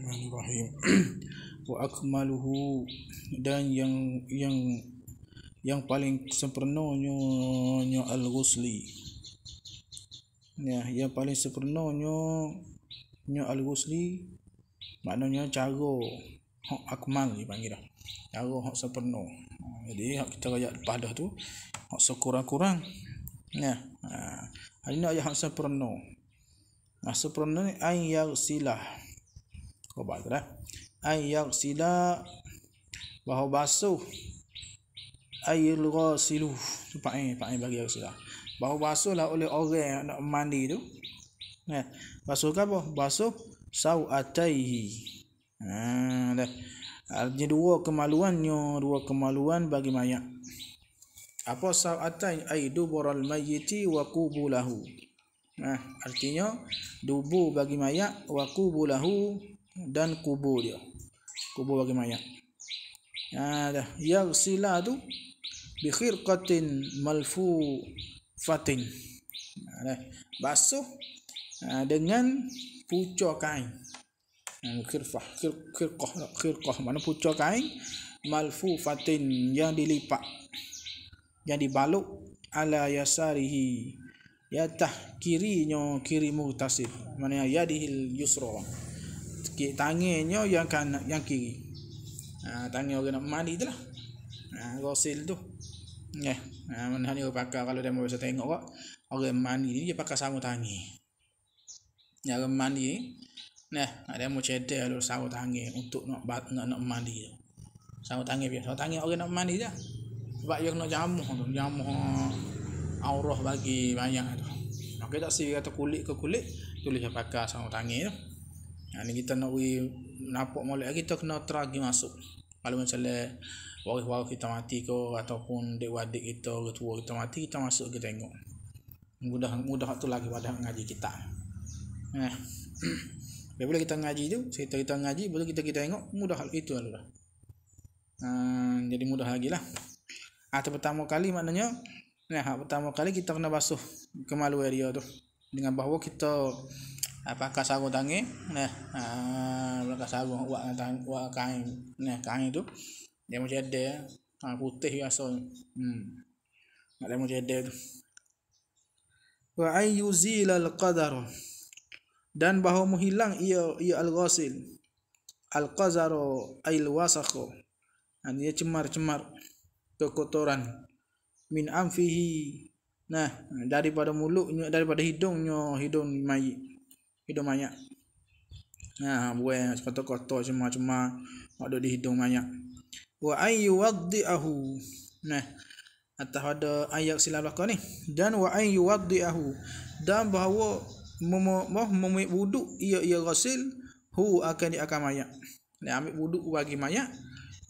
Bismillahirrahmanirrahim. Wa akmaluhu dan yang yang yang paling sempurnanya nya al ghusli. Ya, yang paling sempurnanya nya al ghusli maknanya cara hak akmal dipanggil dah. Cara hak sempurna. Jadi hak kita raya lepas dah tu hak sekurang-kurang. Ya. Ha. Hari ayat hak sempurna. Nah, ha, sempurna ni ayat silah. Khabar tu lah. Ayak sila bahu basuh. Ayil ghasilu. Tu pakai, eh, pakai eh bagi ayak sila. Bahu basuh lah oleh orang yang nak mandi tu. Ya. Basuh apa? Basuh sawatayhi. Ha, dah. Artinya dua kemaluan kemaluannya, dua kemaluan bagi mayat. Apa sawatai ai dubural mayyiti wa kubulahu. Nah, ha, artinya dubu bagi mayat wa kubulahu dan kubur dia kubur bagi mayat ha ya, dah yaghsila tu bi khirqatin malfu fatin ha ya, basuh ha, dengan pucuk kain ha, khirfah khir, khirqah khirqah mana pucuk kain malfu fatin yang dilipat yang dibalut ala yasarihi ya tah kirinya kiri mutasif mana ya dihil yusra tangannya yang kan yang kiri. Ha, tangan orang nak mandi itulah. Ha, gosil tu. Ya, ha, mana ni pakai kalau dia boleh tengok kok orang mandi ni dia pakai sarung tangan. Ya orang mandi ni nah ada mau cedek kalau sarung tangan untuk nak bat, nak nak mandi tu. Sarung tangan biasa. Sarung tangan orang nak mandi dah. Sebab dia kena jamuh tu, jamuh aurah bagi banyak tu. Okey tak sih kata kulit ke kulit tulis yang pakai sarung tangan tu yang ha, ni kita nak pergi nampak molek lagi, kita kena teragi masuk. Kalau misalnya waris-waris kita mati ke, ataupun dek-wadik kita, ketua kita mati, kita masuk kita tengok. Mudah mudah tu lagi pada ngaji kita. Eh. Ha. Bila kita ngaji tu, cerita kita ngaji, baru kita kita tengok, mudah hal lah itu lah. Ha, jadi mudah lagi lah. Atau ha, pertama kali maknanya, nah, eh, ha, pertama kali kita kena basuh kemalu area tu. Dengan bahawa kita Ah, pakai sarung tangan, nah pakai uh, sarung buat tang buat kain nah kain tu dia mesti ada ha, putih rasa ya, hmm nak dia mesti ada tu wa ayuzil al qadar dan bahawa menghilang ia ia al ghasil al qazaru al wasakh ah, dan ia cemar-cemar kekotoran min amfihi nah daripada mulutnya daripada hidungnya hidung mayit hidung mayat. Ha buai sepatu kotor cuma-cuma mak duk di hidung mayat. Wa ayyu waddi'ahu. Nah. Atas ada ayat sila belakang ni dan wa ayyu waddi'ahu dan bahawa memoh memuik wuduk ia ia rasul hu akan diakan mayat. Dia ambil wuduk bagi mayat.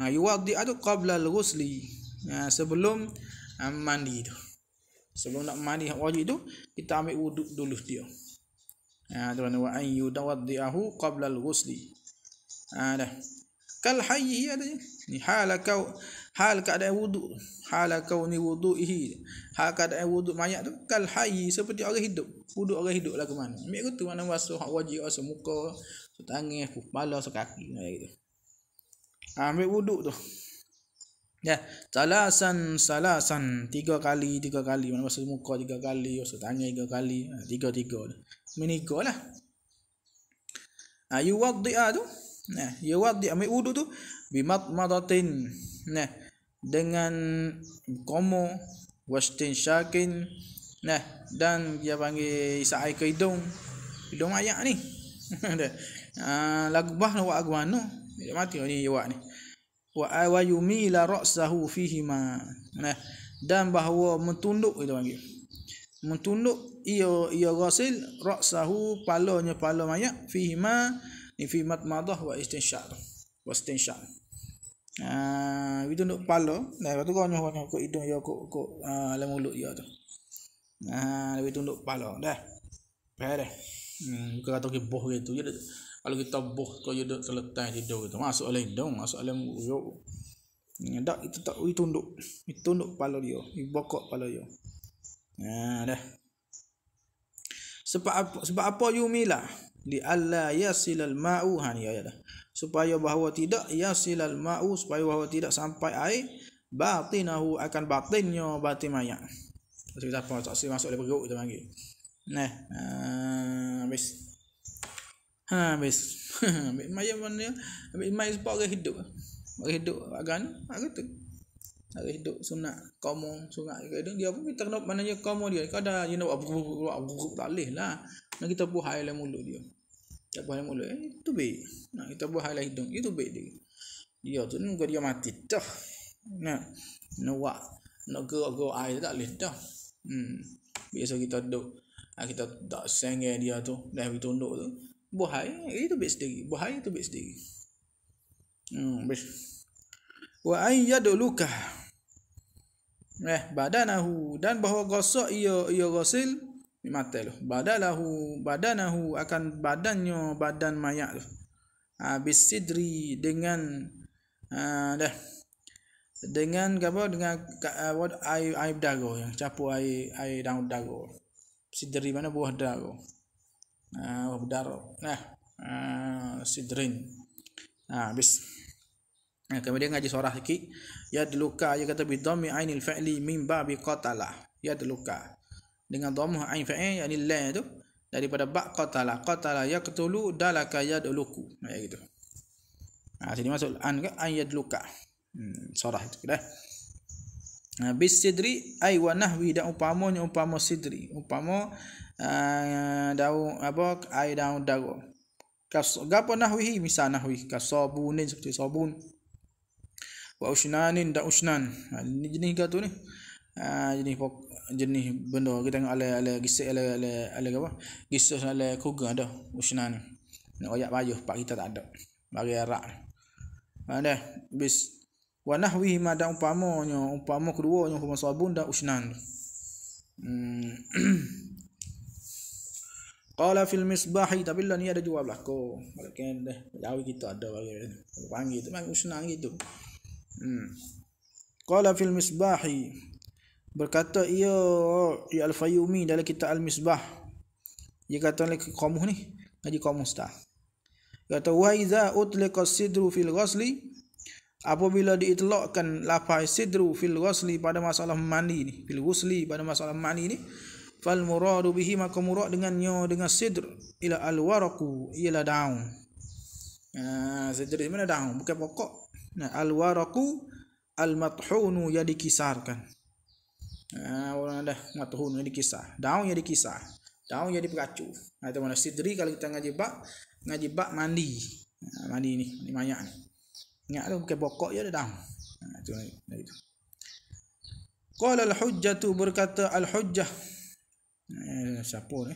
Ha yu waddi'a tu qabla al-ghusli. Ha, sebelum ha, mandi tu. Sebelum nak mandi wajib tu kita ambil wuduk dulu dia. Ha wa an yudawaddiahu qabla al-ghusli. Ha ah, dah. Kal hayyi ada ni hal kau hal kada wudu hal kau ni wuduhi hal kada wudu mayat tu kal hayyi seperti orang hidup wudu orang hidup lah ke mana ambil kutu mana basuh hak wajib basuh muka basuh tangan kepala basuh kaki macam gitu ha, ambil wudu tu ya salasan salasan tiga kali tiga kali mana masuk muka tiga kali basuh tangan tiga kali tiga, tiga menikah lah. Ha, you walk tu. Nah, you walk the ambil wudu tu. Bimat madatin. Nah, dengan komo. Washtin syakin. Nah, dan dia panggil isai ke hidung. ayak ni. ha, lagu bah nak lah buat aku mana. Dia mati ni dia buat Wa ayu mila fihi ma, Nah, dan bahawa mentunduk itu panggil mentunduk ia ia ghasil ra'sahu palanya pala mayat fihi ma ni fi mat madah wa istinshar wa istinshar ah itu nak pala dan waktu kau nyoh kau hidung ya kau kau dalam ah, mulut ya tu ah ha, lebih tunduk pala dah pere hmm kau kata ke boh gitu ya kalau kita boh kau ya dok terletak di dok itu masuk oleh hidung masuk oleh yo. ya dak itu tak itu tunduk itu tunduk pala dia ibokok pala dia Ha dah. Sebab apa sebab apa yumila? Li alla yasilal ma'u ha ni ayat dah. Supaya bahawa tidak yasilal ma'u supaya bahawa tidak sampai air batinahu akan batinnya batin mayat. Pasal kita apa tak sempat masuk dalam perut kita panggil. Nah, ha, habis. Ha habis. ambil mayat mana? Ambil mayat sebab hidup. Orang hidup agan, agak tu. Hari hidup sunat kamu sunat juga hidup Dia pun kita kena Maknanya kamu dia Kau dah You know Buruk buruk buruk Tak boleh lah Nak kita buah air lah mulut dia Tak buah air mulut Eh itu baik Nak kita buah air lah hidung Itu baik dia Dia tu ni Muka dia mati Dah Nak Nak buat Nak gerak-gerak air Tak boleh dah Hmm Biasa kita duduk ah, Kita tak sengih dia tu Dah kita tunduk tu Buah air eh, Itu baik sendiri Buah air itu baik sendiri Hmm Baik Wa ayyadu lukah eh badanahu dan bahawa gosok ia ia gosil mata lo lah. badalahu badanahu akan badannya badan mayat tu lah. habis sidri dengan uh, dah dengan apa dengan ha, air air dago yang capu air air daun dago sidri mana buah dago ah uh, ha, buah nah uh, sidrin nah habis kemudian ngaji suara sikit yadluka ia kata bi dhammi ainil fa'li min babi qatala yadluka dengan dhammu ain fa'i yakni la tu daripada ba qatala qatala yaqtulu dalaka yadluku macam ya, gitu ha sini masuk an ke ain yadluka hmm sorah itu dah ha, bis sidri ai wa nahwi da upamanya upama sidri upama uh, ah, daun apa ai daun dago kas gapo nahwi misal nahwi kas sabun seperti sabun Wa usnanin da usnan. Ha, jenis gatu ni. Ha, jenis pok jenis benda kita tengok ala ala gisik ala ala ala apa? Gisik ala kuga ada usnan. Nak ayat bayuh pak kita tak ada. Bagi arak. Ha dah bis wa nahwi ma da umpamanya umpama kedua nya umpama sabun da usnan. Hmm. Qala fil misbahi tapi lah ni ada jawab lah. ko. kalau kan dah jawab kita ada bagi panggil tu memang usnan Gitu. Hmm. Qala fil misbahi berkata ia ya al-fayumi dalam kitab al-misbah dia kata oleh qamuh ni ngaji qamuh sta kata wa iza utliqa sidru fil ghasli apabila diitlakkan lafaz sidru fil ghasli pada masalah mandi ni fil ghusli pada masalah mandi ni fal muradu bihi maka dengan dengannya dengan sidr ila al-waraqu ialah daun ah sidr mana daun bukan pokok Nah, al waraku al mathunu yang dikisarkan. Nah, orang ada mathunu yang dikisar, daun yang dikisar, daun yang dipengacu. Nah, itu mana sidri kalau kita ngaji bak, ngaji bak mandi. Nah, mandi ni, ni banyak ni. Ingat tu bukan pokok je ada daun. Ah, nah, itu dari itu. Qala al hujjatu berkata al hujjah. Eh, siapa ni?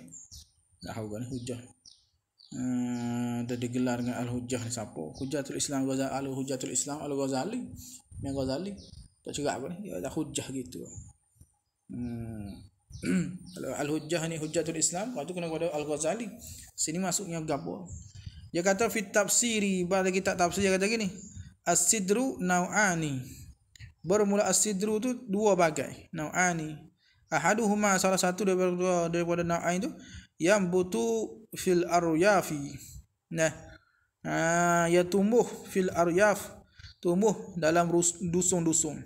Dah hujah kan hujjah. Ah, ada digelar dengan Al-Hujjah ni siapa? Hujjatul Islam Ghazali, Al-Hujjatul Islam Al-Ghazali. Yang Ghazali. Tak cakap apa ni? Ya ada hujjah gitu. Hmm. Al-Hujjah ni Hujjah Hujjatul Islam, waktu kena kepada Al-Ghazali. Sini masuknya gapo? Dia kata fit tafsiri, bagi kita tafsir dia kata gini. As-sidru nau'ani. Bermula as-sidru tu dua bagai, nau'ani. Ahaduhuma salah satu daripada daripada nau'ani tu yang butu fil aryafi nah ha, ya tumbuh fil aryaf tumbuh dalam dusun-dusun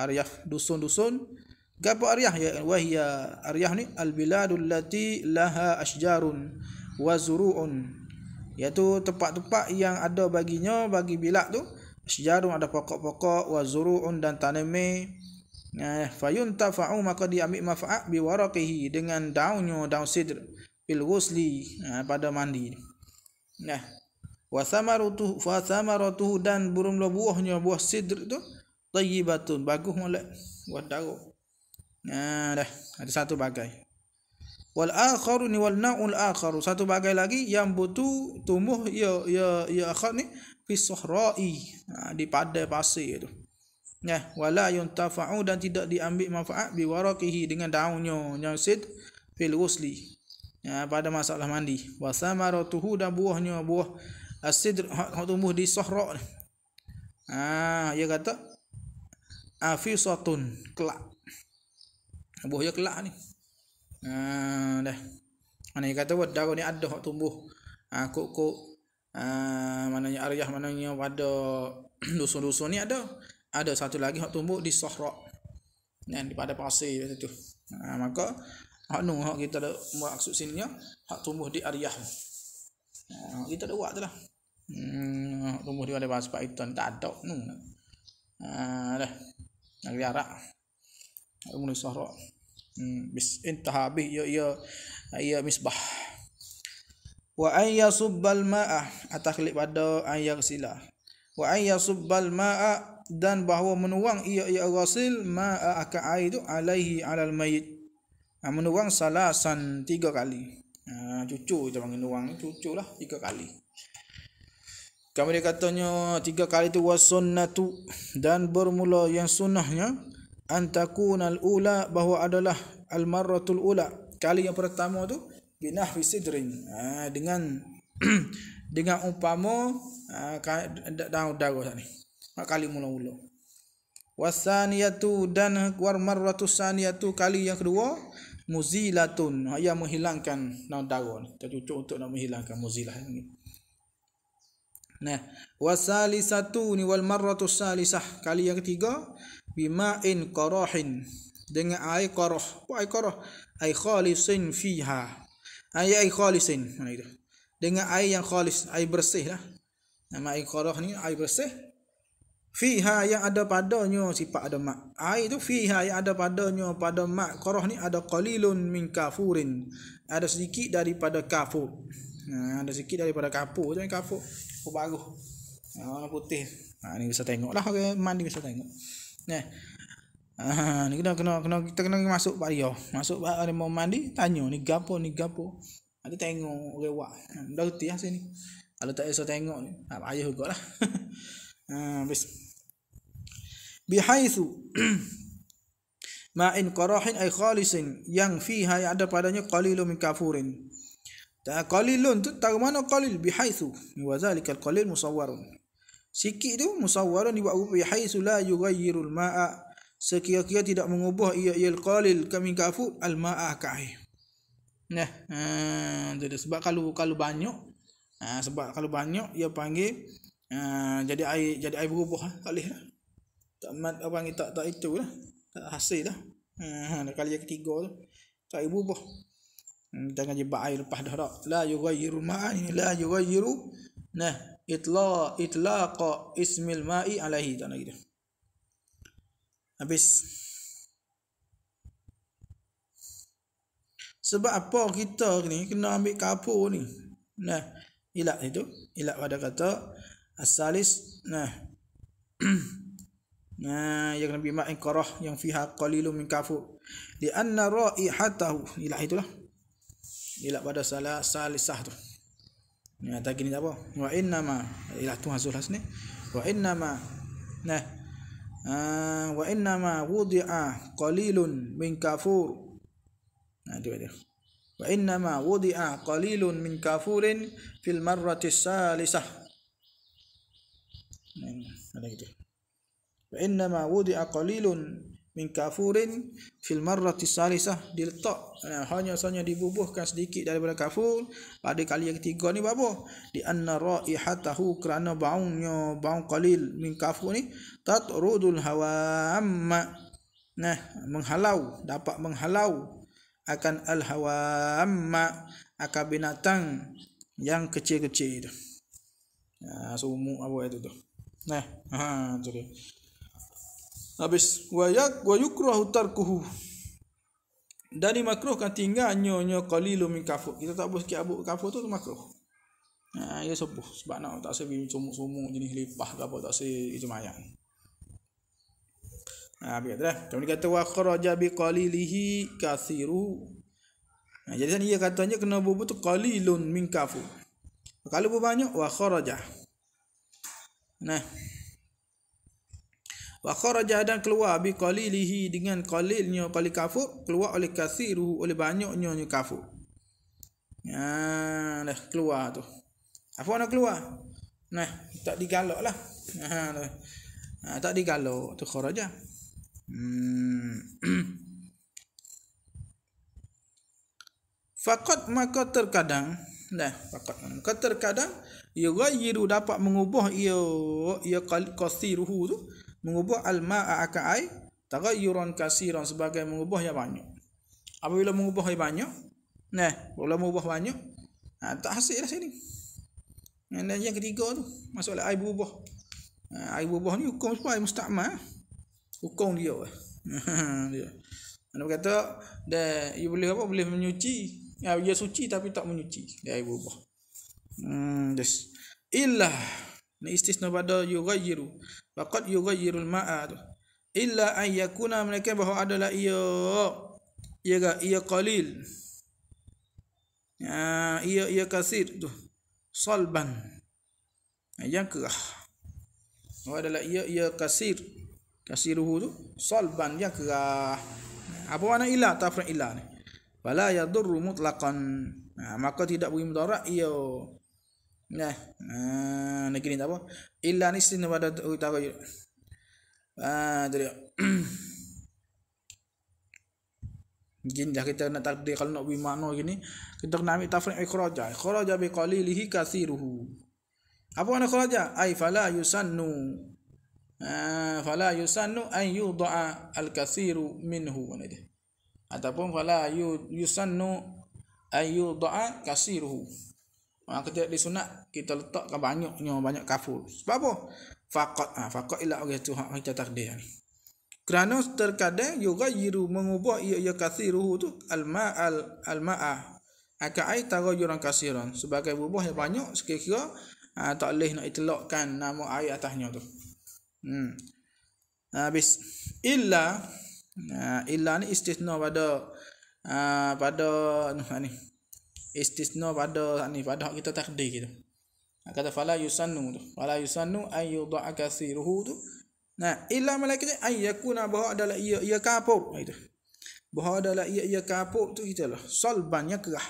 aryaf dusun-dusun gapo aryah ya wahia ya aryah ni al biladul lati laha ashjarun wa zuruun iaitu tempat-tempat yang ada baginya bagi bilak tu ashjarun ada pokok-pokok wa zuruun dan tanaman Nah, eh, fayun tafa'u maka diambil manfaat bi waraqihi dengan daunnya daun sidr fil eh, pada mandi. Nah, eh, wa samaratu fa samaratu dan burung buahnya buah sidr itu lagi batun bagus molek buat daru. Nah, dah ada satu bagai. Wal akharu ni wal na'ul akharu satu bagai lagi yang butuh tumbuh ya ya ya akhar ni fi sahra'i. Ah, di pada pasir itu. Ya, wala yuntafa'u dan tidak diambil manfaat bi warqihi dengan daunnya yang sid fil usli. Ya, pada masalah mandi. Wa samaratuhu dan buahnya buah asidr yang tumbuh di sahra. Ah, ha, dia kata afisatun kelak. Buahnya kelak ni. Ah, ha, dah. Mana dia kata wadah ni ada yang tumbuh. Ah, ha, kok-kok. Ah, ha, mananya aryah mananya pada dusun-dusun ni ada ada satu lagi hak tumbuh di sahra dan di pada pasir macam tu ha, maka hak nu hak kita ada maksud sininya hak tumbuh di aryah ha, kita ada buat tu lah hmm, hak tumbuh di pada pasir sebab itu tak ada nu ha, dah nak jarak hak tumbuh di sahra hmm, bis intah habis ya ya ya misbah wa ayya subbal ma'a ah. atakhlib pada ayya wa ayya subbal ma'a dan bahawa menuang ia ia rasil ma aka air itu alaihi alal mayit. Ha, menuang salasan tiga kali. Ha, cucur kita panggil menuang ni lah tiga kali. Kami dia katanya tiga kali tu was sunnatu dan bermula yang sunnahnya antakunal ula bahawa adalah al marratul ula. Kali yang pertama tu binah fi sidrin. Ha, dengan dengan umpama ha, daun darah ni. Nak kali mula-mula. Wasaniyatu dan war marratu saniyatu kali yang kedua muzilatun yang menghilangkan naun darah ni. untuk nak menghilangkan muzilah ini. Nah, wasalisatu ni wal marratu salisah kali yang ketiga Bima in qarahin dengan air qarah. Apa air qarah? Air khalisin fiha. Air air khalisin. Mana itu? Dengan air yang khalis, air bersih lah. Nama air qarah ni air bersih fiha yang ada padanya sifat ada mak air ah, tu fiha yang ada padanya pada mak qarah ni ada qalilun min kafurin ada sedikit daripada kafur nah, ada sedikit daripada kapur tu kafur kapur baru nah, warna putih ha, nah, ni bisa tengok lah okay. mandi bisa tengok nah. ha, ni kena kena kena kita kena masuk pak dia masuk pak dia mau mandi tanya ni gapo ni gapo ada ah, tengok rewak okay, dah reti lah sini kalau tak bisa tengok ni ayah juga lah Ah, uh, bihaitsu ma in qarahin ay khalisin yang fiha yang ada padanya qalilun min kafurin ta qalilun tu tak mana qalil bihaitsu wa zalika qalil musawwarun sikit tu musawwarun dibuat rupa bihaitsu la yughayyirul ma'a sekiranya tidak mengubah ia ia qalil kami kafur al ma'a kai nah hmm, sebab kalau kalau banyak ha, sebab kalau banyak ia panggil ha, jadi air jadi air berubah ha, tak boleh ha? tak mat orang lah kita tak itu lah tak hasil lah hmm, ha, kali yang ketiga tu tak ibu bah hmm, jangan jebak air lepas dah dak la yughayyiru ma'a la yughayyiru nah itla itlaqa ismil ma'i alaihi tak lagi dah habis sebab apa kita ni kena ambil kapur ni nah ilat itu ilat pada kata asalis nah Nah, yang lebih makin Qarah yang fiha qalilum min kafur. Di anna raihatahu. Inilah itulah. Inilah pada salah salisah tu. Nah, tak gini apa? Wa inna ma inilah tu sulas hasni. Wa inna ma nah uh, wa inna ma wudi'a qalilun min kafur. Nah, dia dia. Wa inna ma wudi'a qalilun min kafurin fil marrati salisah. Nah, ada gitu. وإنما وضع قليل من كافور في المرة الثالثة diletak nah, hanya sahaja dibubuhkan sedikit daripada kafur pada kali yang ketiga ni apa di anna raihatahu kerana baunya bau qalil min kafur ni tatrudul hawa amma nah menghalau dapat menghalau akan al hawa amma akan binatang yang kecil-kecil itu nah sumuk apa itu tu nah ha tu dia habis wayak wa ya- yukrah tarkuhu dan kan tinggalnya nyo qalilu min kafur kita tak boleh sikit abuk kafur tu, tu makruh ha ya sebuh sebab nak tak sebi sumuk-sumuk jenis lipah ke apa tak se itu mayat ha habis kata dah kemudian kata wa kharaja bi qalilihi kathiru ha, jadi sana dia katanya kena bubuh tu qalilun min kafur kalau banyak wa kharaja nah wa kharaja dan keluar bi qalilihi dengan qalilnya qali kafu keluar oleh kasiru oleh banyaknya nya kafur ya dah keluar tu apa nak keluar nah tak digalak lah ha, nah, ha, tak digalak tu kharaja hmm. Fakat maka terkadang dah fakat maka terkadang Ia gayiru dapat mengubah Ia, ia kasiruhu tu mengubah al-ma'a akan air taghayyuran kasiran sebagai mengubah yang banyak apabila mengubah yang banyak nah bila mengubah banyak ha, tak hasil lah sini dan yang ketiga tu masalah air berubah ha, air berubah ni hukum sebab Mustahma, eh. hukum dia eh. dia Anda berkata dan dia boleh apa boleh menyuci ya dia suci tapi tak menyuci dia air berubah hmm yes ilah ni istisna pada yughayyiru faqad yughayyiru al ma'ad, illa an yakuna mereka bahwa adalah ia ia ga ia qalil ya ia ia kasir tu salban ha, yang kerah bahwa adalah ia ia kasir kasiruhu tu salban yang kerah apa makna illa tafra illa ni wala yadurru mutlaqan ha, maka tidak boleh mudarat ia Nah, ah, nak negeri tak apa. Illa nisri ni pada kita. je. Haa, uh, Jin dah kita nak takdir kalau nak bimakno gini. Kita kena ambil tafrik ikhraja. Ikhraja biqali lihi kathiruhu. Apa makna ikhraja? Ay fala yusannu. Uh, fala yusannu an yudha al-kathiru minhu. Ataupun fala yusannu an yudha kathiruhu. Orang kerja di sunat kita letakkan banyaknya banyak kafur. Sebab apa? Faqat ah ha, faqat ila orang tu hak kita takdir Kerana terkadang juga yiru mengubah ia ia kasiruhu tu alma al alma ah. Aka ai tarajuran kasiran sebagai bubuh yang banyak sekiranya ah, ha, tak leh nak itlokkan nama air atasnya tu. Hmm. Habis illa nah, illa ni istisna pada uh, pada nah, ni istisna pada ni pada kita takdir gitu. kata fala yusannu tu. Fala yusannu ay yudha'a kathiruhu tu. Nah, illa malaikat ay yakuna bahwa adalah ia ia kapuk itu. Bahwa adalah ia ia kapuk tu kita lah. Salbannya kerah.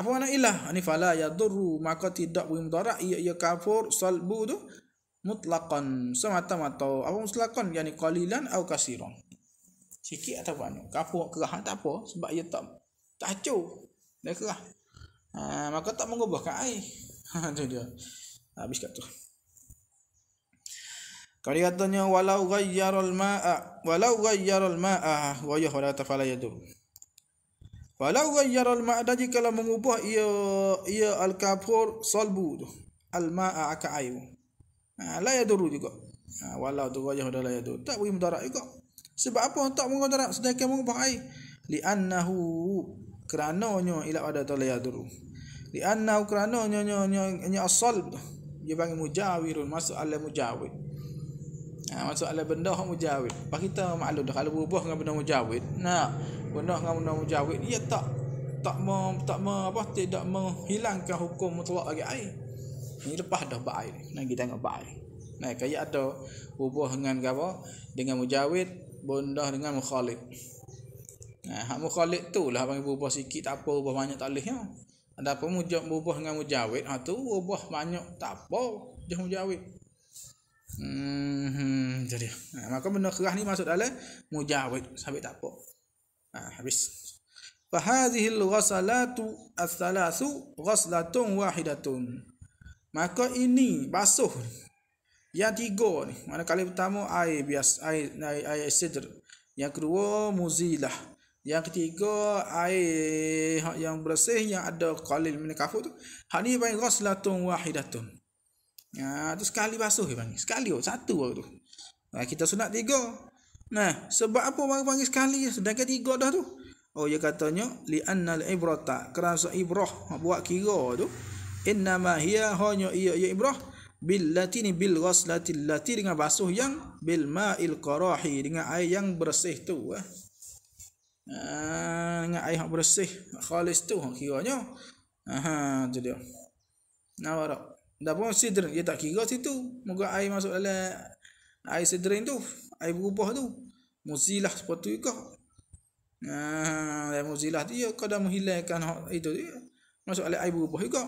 Apa makna ilah? Ini fala ya duru maka tidak boleh mudarat ia ia kapur salbu tu mutlakan semata-mata. Apa mutlakan? Yani qalilan atau kasiran. Sikit atau apa? Kafur kerah tak apa sebab ia tak tak acuh. Dia kerah. Ha, maka tak mengubahkan air. Itu ha, dia. Habis kat tu. Kali katanya walau ghayyaral ma'a walau ghayyaral ma'a wa yahwala tafala yadur. Walau ghayyaral ma'a tadi kalau mengubah ia ia al-kafur salbu tu. Al-ma'a aka ayu. Ha, la yadur juga. Ha, walau tu ghayyaral la yadur. Tak boleh mudarat juga. Sebab apa tak mengubah darat sedangkan mengubah air? Li'annahu kerana nyo ila ada tala dulu. di anna kerana nyo nyo nyo nyo asal dia panggil mujawirul masuk ala mujawid ha, masuk ala benda hok mujawid pak kita maklum dah kalau berubah dengan benda mujawid nah benda dengan benda mujawid dia tak tak mau tak mau apa tidak menghilangkan hukum mutlak bagi ai ni lepas dah ba'i nah kita tengok ba'i nah kaya ada hubung dengan gawa dengan mujawid bondah dengan mukhalid Nah, ha, hak mukhalid tu lah panggil berubah sikit tak apa berubah banyak tak leh ya. Ada apa mujab berubah dengan mujawid ha tu berubah banyak tak apa dia mujawid. Hmm, jadi nah, ha, maka benda kerah ni masuk dalam mujawid sabit tak apa. Ha, habis. Fa hadhihi al-ghasalatu ath-thalathu ghaslatun wahidatun. Maka ini basuh yang tiga ni. Mana kali pertama air bias air air, air, air sidr. Yang kedua muzilah yang ketiga air yang bersih yang ada qalil min kafur tu. Hak ni panggil ghuslatun wahidatun. Ha tu sekali basuh dia Sekali oh, satu baru tu. Nah, kita sunat tiga. Nah, sebab apa baru panggil sekali sedangkan tiga dah tu? Oh dia katanya li annal ibrata kerana ibrah buat kira tu innama hiya hanya ia iya ibrah bil latini bil ghuslatil lati dengan basuh yang bil ma'il qarahi dengan air yang bersih tu eh dengan ah, air yang bersih khalis tu kiranya ha tu dia nampak tak dah pun sidrin dia tak kira situ moga air masuk dalam air sidrin tu air berubah tu muzilah sepatu ikah ha muzilah dia ya, kau dah menghilangkan itu dia ya. masuk dalam air berubah ikah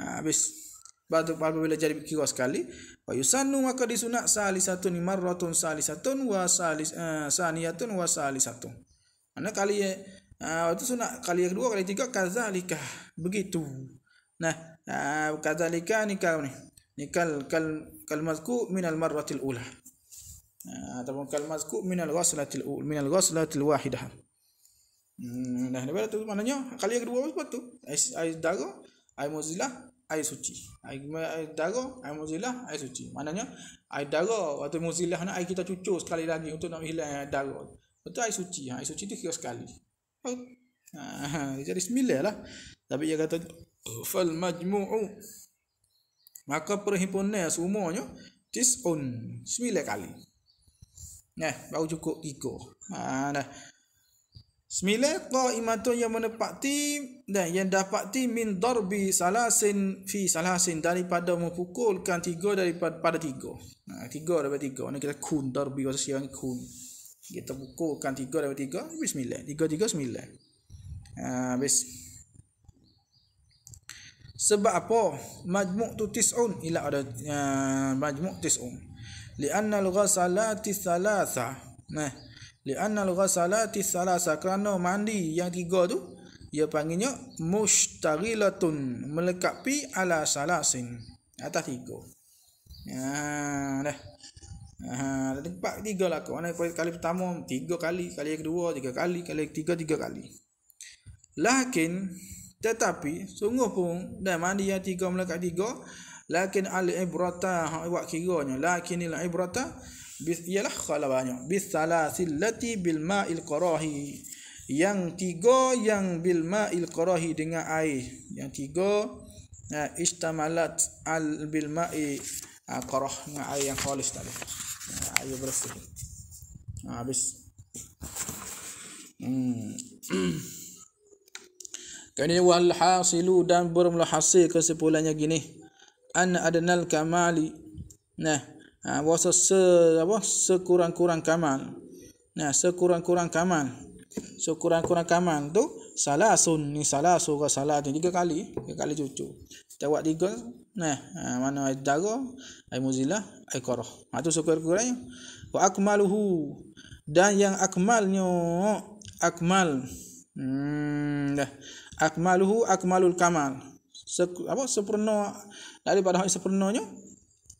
ha, habis Batu apabila bila jadi kira sekali, wa yusannu maka disunat salisatun ni marratun salisatun wa salis uh, saniyatun wa salisatun. Mana kali ya? Ah itu sunat kali yang kedua, kali yang tiga kazalika. Begitu. Nah, ah uh, kazalika nikah ni. Nikal kal kal mazku min al marratil ula. Ah uh, ataupun kal mazku min al ghaslatil ula, min al ghaslatil wahidah. Hmm, nah, ni berarti tu maknanya kali yang kedua apa tu? Ais ais dago, ai mozilla, ai suci. Ai ai dago, ai mozilla, ai suci. Maknanya ai dago waktu mozilla nak ai kita cucu sekali lagi untuk nak hilang eh, dago. Betul air suci. Ha, air suci tu kira sekali. Ha. ha, ha, jadi sembilan lah. Tapi dia kata, Fal majmu'u. Maka perhimpunan semuanya, Tis'un. Sembilan kali. Nah, baru cukup tiga. Ha, nah. Sembilan qa'imatun yang menepati dan yang dapati min darbi salasin fi salasin daripada memukulkan tiga daripada pada tiga. Ha, tiga daripada tiga. Ini kita kun darbi kata yang kun kita ukurkan 3 daripada 3 habis 9 3 3 9 ah uh, habis sebab apa majmuk tu tis'un ila ada uh, ha, majmuk tis'un li'anna al-ghasalati thalatha nah li'anna al-ghasalati thalatha kerana mandi yang tiga tu ia panggilnya mushtaghilatun melekapi ala salasin atas tiga ah uh, dah Ha, ada empat tiga lah kau. Mana kali pertama tiga kali, kali yang kedua tiga kali, kali yang ketiga tiga kali. Lakin tetapi sungguh pun dah mandi yang tiga mula melekat tiga lakin al ibrata hak buat kiranya lakin al ibrata bis ialah khala lah banyak bis salasillati bil ma'il qarahi yang tiga yang bil ma'il qarahi dengan air yang tiga eh, istimalat al bil ma'i ah, qarah dengan air yang halus tadi Nah, ayo bersih. Nah, habis. Hmm. Kini wal hasilu dan bermula hasil kesimpulannya gini. An adnal kamali. Nah, bahasa se apa? Sekurang-kurang kamal. Nah, sekurang-kurang kamal. Sekurang-kurang kamal tu salah sun ni salah suka salah tiga kali, tiga kali cucu. Tawak tiga Nah, mana air dara, air muzilah, air korah. Ha tu suku kurangnya. Wa akmaluhu dan yang akmalnya akmal. Hmm dah. Akmaluhu akmalul kamal. Sek, apa sempurna daripada hak sempurnanya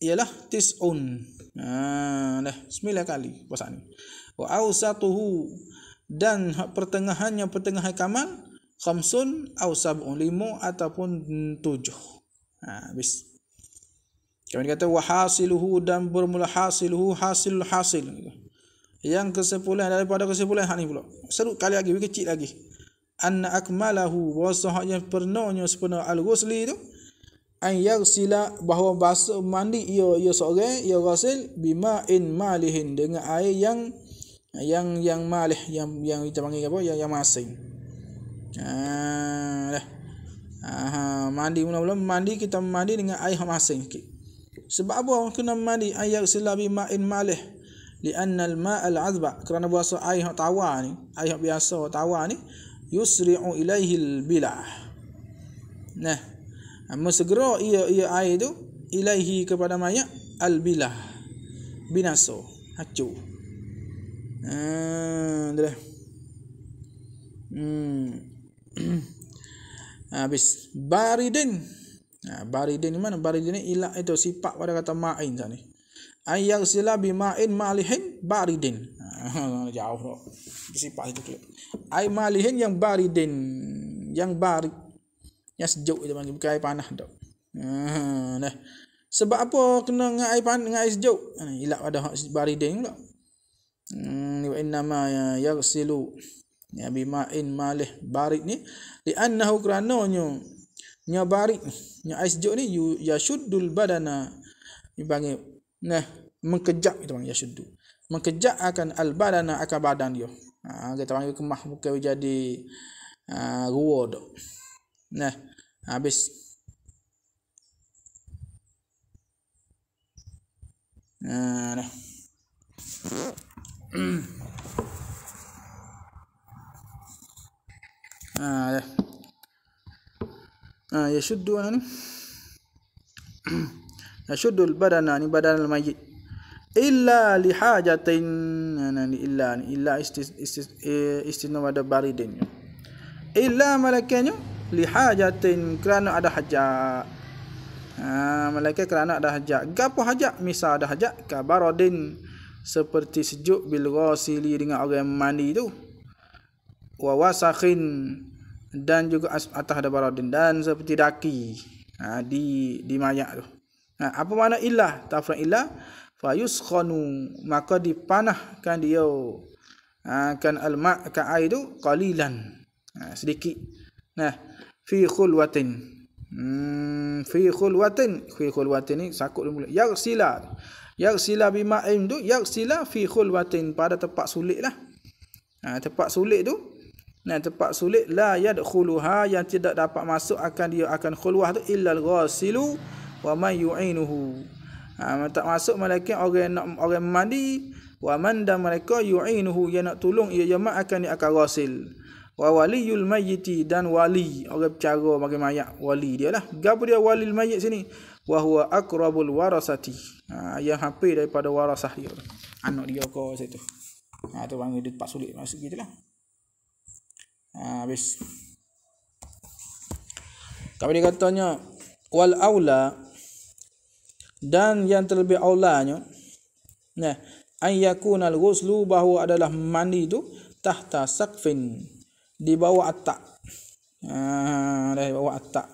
ialah tis'un. Ha dah, sembilan kali puasa ni. Wa awsatuhu dan pertengahannya pertengahan kamal khamsun aw sab'un limu ataupun tujuh. Ha, habis. Kami kata wahasiluhu dan bermula hasiluhu hasil hasil. Yang kesimpulan daripada kesimpulan hak ni pula. Seru kali lagi, kecil lagi. An akmalahu wasah yang pernahnya sepenuh al-ghusli tu an yaghsila bahawa bahasa mandi ia ia seorang ia ghusl bima in malihin dengan air yang yang yang malih yang yang kita panggil apa yang yang masing. Ah dah. Aha mandi mula-mula mandi kita mandi dengan air masing sikit. Sebab apa orang kena mandi air selabi ma'in malih? Lianna al-ma' al-azba kerana bahasa air hak tawar ni, air hak biasa tawar ni yusri'u ilaihi al-bilah. Nah. Amma segera ia ia air tu ilaihi kepada mayat al-bilah. Binaso, hancur. Hmm, dah. Hmm. habis baridin ha, baridin ni mana baridin ni ilah itu sifat pada kata ma'in sat ni ayar sila bi ma'in malihin baridin ha, jauh tu sifat itu klik ai malihin yang baridin yang bari yang sejuk itu panggil bukan air panah tu ha, nah. sebab apa kena dengan air panah dengan air sejuk ha, ilah pada baridin pula Hmm, wa inna ma ya ya main malih barik ni li annahu kerananya nya barik nya ais jok ni ya syuddul badana dipanggil nah mengkejak itu bang ya syuddu akan al badana akan badan dia ha kita panggil kemah bukan jadi ah uh, ruwa nah habis ha, nah, nah. آه آه يشد يعني يشد البدن يعني بدن الميت إلا لحاجة يعني إلا إلا استثناء ada baridin إلا ملكنya لحاجة kerana ada hajat. Ha, mereka kerana ada hajat. Gapa hajat? Misal ada hajat. Kabarodin. Seperti sejuk bil rosili dengan orang mandi tu wa wasakhin dan juga atah dabaradin dan seperti daki ha, di di mayat tu. Ha, apa makna ilah? Tafra' ilah fa maka dipanahkan dia ha, kan al ma' ka air tu qalilan. Ha, sedikit. Nah, ha, fi khulwatin. Hmm, fi khulwatin. Fi khulwatin ni sakut mulut. Yaghsila. Yaghsila bima'im tu yaghsila fi khulwatin pada tempat sulit lah. Ha, tempat sulit tu Nah tempat sulit la yadkhuluha yang tidak dapat masuk akan dia akan khulwah tu illal ghasilu wa man yu'inuhu. Ha, tak masuk malaikat orang nak orang mandi wa man da mereka yu'inuhu yang nak tolong ia jemaah akan dia akan ghasil. Wa waliyul mayyiti dan wali orang bercara bagi mayat wali dia lah. Gapo dia walil mayyit sini? Wa huwa aqrabul warasati. Ha, yang hampir daripada warasah dia. Anak dia ke situ. Ha tu panggil dia tempat sulit masuk gitulah. Ah, habis. Kami dia katanya wal aula dan yang terlebih aulanya nah ayyakunal ghuslu bahwa adalah mandi itu tahta saqfin di bawah atak. Ha, ah, di bawah atak.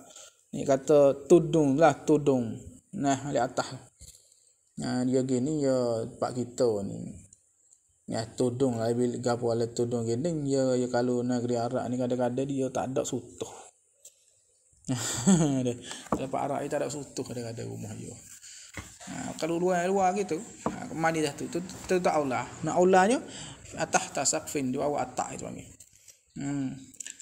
Ni kata tudung lah tudung. Nah, di atas. Nah, dia gini ya tempat kita ni. Ya tudung lah bila gapo ala tudung gini ya ya kalau negeri Arab ni kadang-kadang dia tak ada sutuh. Sebab Arab dia tak ada sutuh kadang-kadang rumah dia. Ha, kalau luar-luar gitu, ha, mandi dah tu. Tu tu tak aulah. Nak aulahnya atah tasak fin di bawah atak itu panggil. Hmm.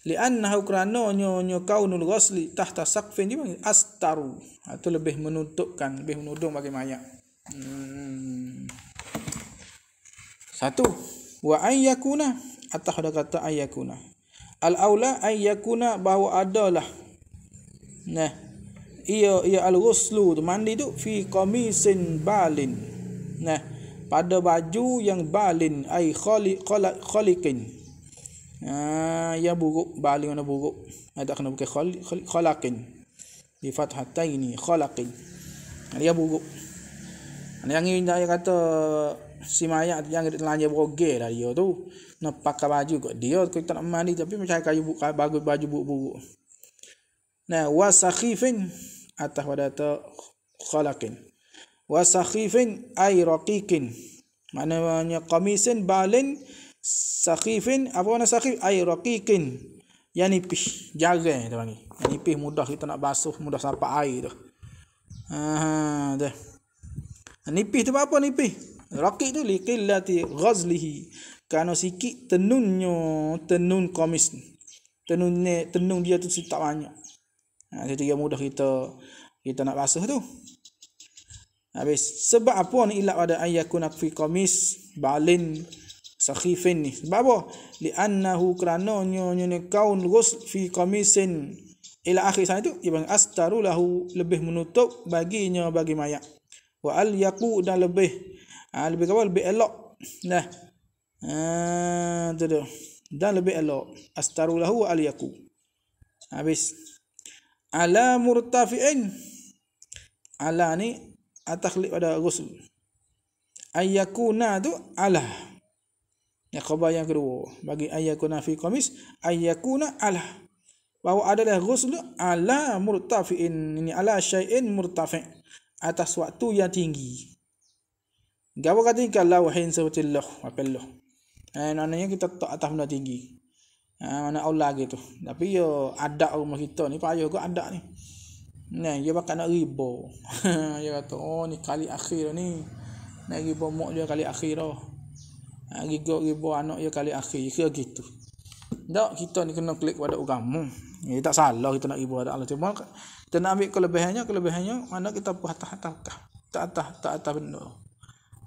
Lianna hukrano nyo nyo kaunul ghasli tahta saqfin di panggil astaru. Itu ha, lebih menutupkan, lebih menudung bagi mayat. Hmm. Satu wa ayyakuna atau ada kata ayyakuna. Al aula ayyakuna bahawa adalah. Nah. Ia ia al ghuslu tu mandi tu fi qamisin balin. Nah, pada baju yang balin ai khali khaliqin. Ha, ah, ya buruk balin mana buruk. Ada kena pakai khaliqin. Di fathataini khalaqin. Ya buruk. Yang ini dia kata si mayat tu jangan ditelanjir berogel lah dia tu. Nak pakai baju kot dia. Kita nak mandi tapi macam kayu buka bagus baju buruk-buruk. Nah, wasakhifin atas pada tu khalakin. Wasakhifin ay rakikin. Maknanya kamisin balin sakhifin. Apa mana sakhif? Ay rakikin. Yang nipis. Jaga tu panggil. Yang nipis mudah kita nak basuh. Mudah sampai air tu. Ah, dah. Nipis tu apa nipis? Rakik tu liqillati ghazlihi. Kerana sikit tenunnya, tenun komis. Tenun ni, tenun dia tu sikit tak banyak. Ha, jadi dia mudah kita kita nak basuh tu. Habis sebab apa ni ilat pada ayakun fi komis balin sakhifin ni. Sebab apa? Li'annahu kerana nyonya ni kaun ghusl fi komisin ila akhir sana tu ibang astaru lahu lebih menutup baginya bagi mayat wa al yaqu dan lebih ha, lebih kawal lebih elok lah ah, tu dah dan lebih elok astarulahu wa aliyaku habis ala murtafi'in ala ni atakhlib pada ghusl ayyakuna tu ala yang khabar yang kedua bagi ayyakuna fi qamis ayyakuna ala bahawa adalah ghusl ala murtafi'in ini ala syai'in murtafi' atas waktu yang tinggi Gawa kata ikan lah wahin sebutin loh, Apa loh? Eh, mana yang kita tak atas benda tinggi. Ha, mana Allah gitu. Tapi yo ada rumah kita ni. Pak Ayuh juga ada ni. Nah, dia bakal nak riba. dia kata, oh ni kali akhir ni. Nak riba mak dia kali akhir lah. Ha, riba, riba anak dia kali akhir. Kira gitu. Tak, kita ni kena klik pada agama. Ya, tak salah kita nak ibu ada Allah. Cuma kita nak ambil kelebihannya, kelebihannya mana kita puas atas atas. Tak atas, tak atas benda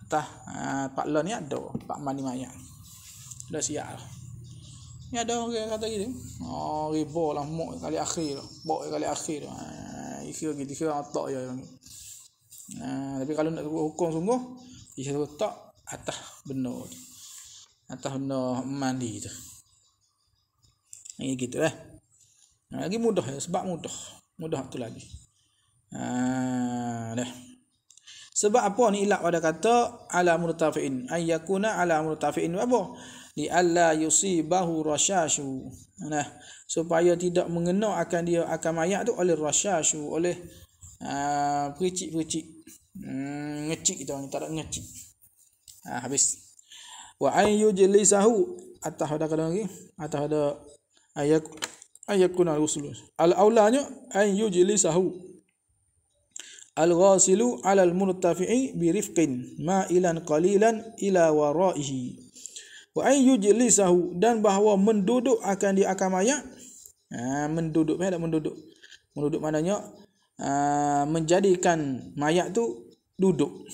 tah eh, pak lo ni ada pak mani maya dah siap lah. ni ada orang okay, kata gitu oh riba lah mok kali akhir bok kali akhir ha, eh, ikhir lagi ikhir lagi tak ya ha, eh, tapi kalau nak hukum sungguh dia suruh tak atas benar tu atas benar mandi tu ini gitu eh. lagi mudah ya, sebab mudah mudah tu lagi ha, dah sebab apa ni ilak pada kata ala murtafiin ayyakuna ala murtafiin apa? Li alla yusibahu rasyashu. Nah, supaya tidak mengena akan dia akan mayat tu oleh rasyashu oleh a uh, pericik-pericik. Hmm, ngecik kita orang tak nak ngecik. Ha, habis. Wa ayyu jalisahu atah ada kada lagi atah ada ayak ayakuna usul. Al aulanya ayyu jalisahu Al-ghasilu 'alal murtafi'i bi rifqin ma'ilan qalilan ila wara'ihi. Wa ay yujlisahu dan bahawa menduduk akan di akan mayat. Ha, menduduk mayat menduduk. Menduduk maknanya ha, menjadikan mayat tu duduk.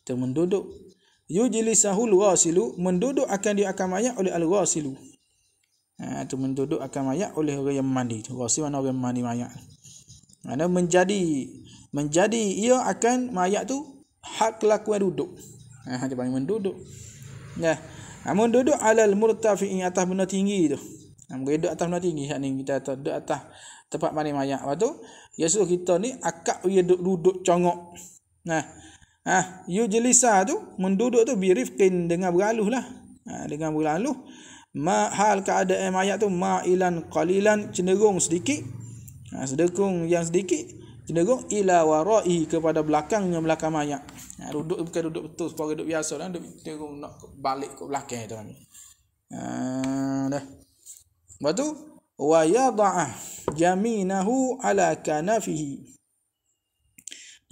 Kita menduduk. Yujlisahu al-ghasilu menduduk akan di akan mayat oleh al-ghasilu. Ha, tu menduduk akan mayat oleh orang yang mandi. Ghasil mana orang yang mandi mayat. Mana menjadi menjadi ia akan mayat tu hak kelakuan duduk. Ha dia panggil menduduk. Ya. Ha, Namun duduk alal murtafi'i atas benda tinggi tu. Namun ha, duduk atas benda tinggi hak ni kita duduk atas tempat mana mayat. Waktu yesus dia suruh kita ni akak dia duduk duduk congok. Nah. Ha, ha jelisa tu menduduk tu birifkin dengan beraluh lah. Ha, dengan beraluh ma hal keadaan mayat tu ma ilan qalilan cenderung sedikit. Ha, sedekung yang sedikit cenderung ila wara'i kepada belakangnya belakang mayat. Ha, duduk bukan duduk betul seperti duduk biasa dah duduk cenderung nak balik ke belakang tuan. Ha dah. Lepas tu wa yada'a jaminahu ala kanafihi.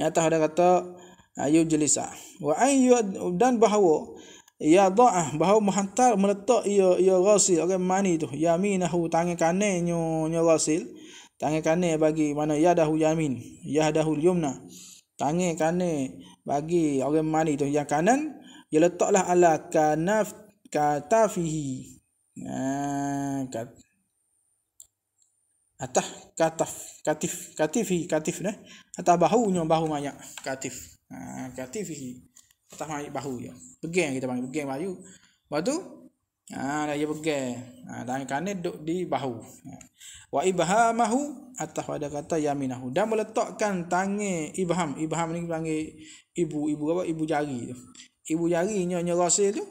Nyata ada kata ayu ha, jelisa. Ah. Wa ayu dan bahawa ya da'ah bahawa muhantar meletak ia ia ghasil orang okay, mani tu yaminahu tangan kanannya nya ghasil tangan kanan bagi mana ya dahu yamin ya dahu yumna tangan kanan bagi orang mani tu yang kanan dia letaklah ala kanaf katafihi ha kat atah kataf katif katifi katif nah atah bahu nyo bahu mayak katif ha katifihi atah mayak bahu ya pegang kita panggil pegang bahu batu Ha, raya pegang. Ha, tangan kanan duduk di bahu. Wa ibhamahu atas pada kata yaminahu. Dan meletakkan tangan ibham. Ibham ni panggil ibu. Ibu apa? Ibu jari tu. Ibu jari nyonya rasil tu.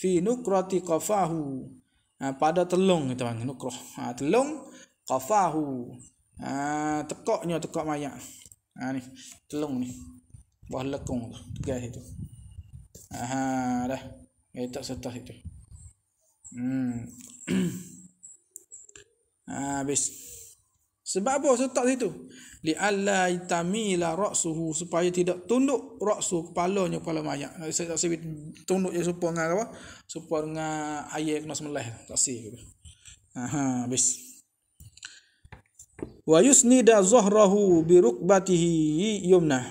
Fi nukrati qafahu. Ha, pada telung kita panggil nukrah. Ha, telung qafahu. Ha, tekoknya tekok mayat. Ha, ni. Telung ni. Bawah lekung tu. Tegas itu. Aha, dah. Eh, tak setah itu. Hmm. ah habis. Sebab apa sutak situ? Li alla itamila ra'suhu supaya tidak tunduk ra'su kepalanya kepala mayat. Saya tak sebut tunduk yang supaya dengan apa? Supaya dengan air kena semelah. Tak sebut. Ha, habis. Wa yusnida zahrahu bi rukbatihi yumnah.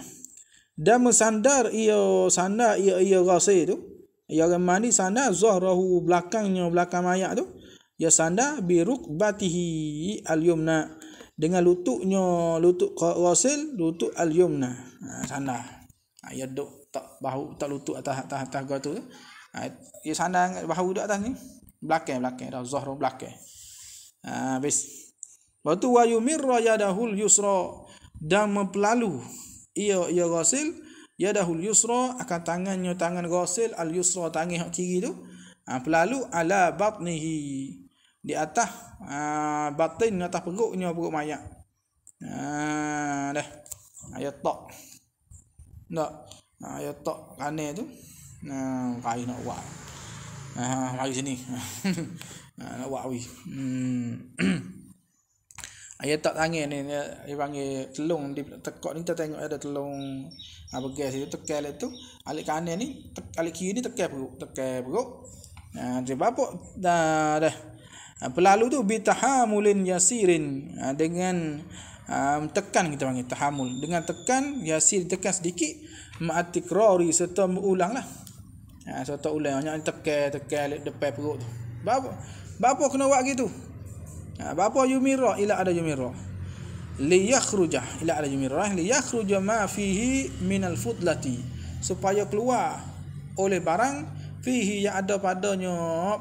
Dan mensandar ia sana ia ia rasa itu. Ya Rahman ni sandar zahrahu belakangnya belakang mayat tu. Ya sandar biruk batihi al-yumna dengan lututnya lutut rasul lutut al-yumna. Ha sandar. Ha, ya duk tak bahu tak lutut atas atas atas tu. Ha, ya sandar bahu duk atas ni. Belakang belakang dah zahrah belakang. Ha bis. Waktu wa yumirra yadahul yusra dan mempelalu ia ia rasul ya al yusra akan tangannya tangan ghasil al yusra tangan hak kiri tu ha, pelalu ala batnihi di atas ha, batin atas perutnya perut mayat ha, dah ayat ha, tak ha, ya tak ayat tak kanan tu ha, kain nak buat ha, mari sini ha, nak buat weh hmm. ayat ha, tak tangan ni dia, panggil telung di tekok ni kita tengok ada telung apa gas itu tekel itu alik kanan ni tek, alik kiri ni tekel buruk tekel buruk nah uh, apa dah dah ha, pelalu tu bitahamulin yasirin ha, dengan um, tekan kita panggil tahamul dengan tekan yasir tekan sedikit ma'atikrori serta ulang lah ha, uh, ulang banyak ni tekel tekel depan perut tu bapa bapa kena buat gitu ha, uh, bapa yumira ila ada yumira liyakhruja ila alajmir rahim liyakhruja ma fihi min al-fudlati supaya keluar oleh barang fihi yang ada padanya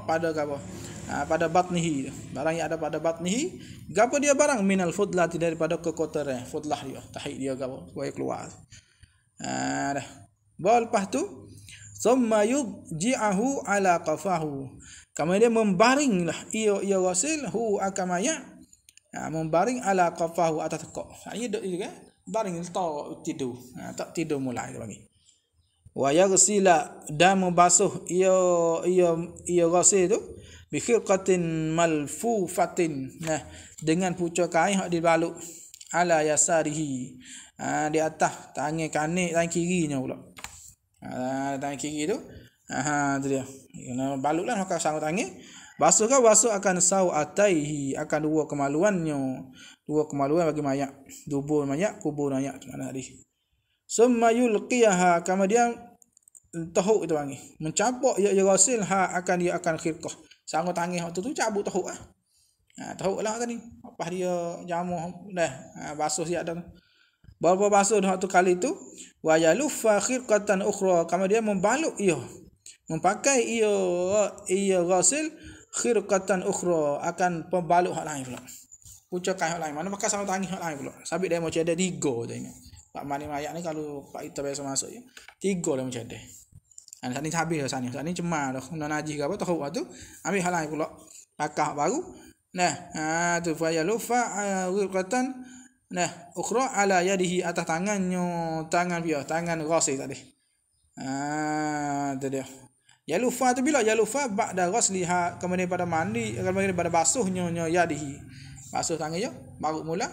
pada apa ha, pada batnihi barang yang ada pada batnihi gapo dia barang min al-fudlati daripada kekotoran fudlah dia tahi dia gapo supaya keluar ah dah lepas tu summa yujihu ala qafahu kemudian membaringlah ia ia rasul hu akamaya Ha, membaring ala qafahu atas tekok. Saya duduk juga. Eh. Baring letak tidur. Ha, tak tidur mula kita panggil. Wa yagsila dan membasuh ia ia ia rasih tu bi khirqatin malfufatin nah dengan pucuk kain hak dibalut ala yasarihi ha, di atas tangan kanik tangan kirinya pula. Ha, tangan kiri tu. aha, tu dia. Kena balutlah maka sangat tangan. Basuhkan waso akan sau ataihi akan dua kemaluannya. Dua kemaluan bagi mayat. Dubur mayat, kubur mayat mana hari. Summa yulqiyaha kemudian tahu itu panggil. Mencapok ya ya rasul ha akan dia akan khirqah. Sangat tangih waktu tu cabut tahu ah. Ha tahu lah kan ni. Apa dia jamuh dah. Ha basuh siap dah. Berapa basuh waktu kali tu? Wa yalufa khirqatan ukhra. Kemudian membaluk ia. Memakai ia ia rasul khirqatan ukhra akan pembalut hak lain pula. Pucuk kain hak lain. Mana bakal sama tangi hak lain pula. Sabik dia macam ada tiga tu ingat. Pak mani mayak ni kalau pak kita biasa masuk ya. Tiga lah macam ada. Dan ha, saat ni habis lah sana. Saat ni cuma lah. Nak najis ke apa tahu lah Ambil hal lain pula. Pakah baru. Nah. Haa tu. Faya lufa khirqatan. Ha, nah. Ukhra ala yadihi atas tangannya. Tangan ha, dia. Tangan rasih tadi. Haa. Itu dia. Yalufa tu bila yalufa ba'da ghasliha kemudian pada mandi kemudian pada basuhnya nya ya dihi. Basuh tangannya baru mula.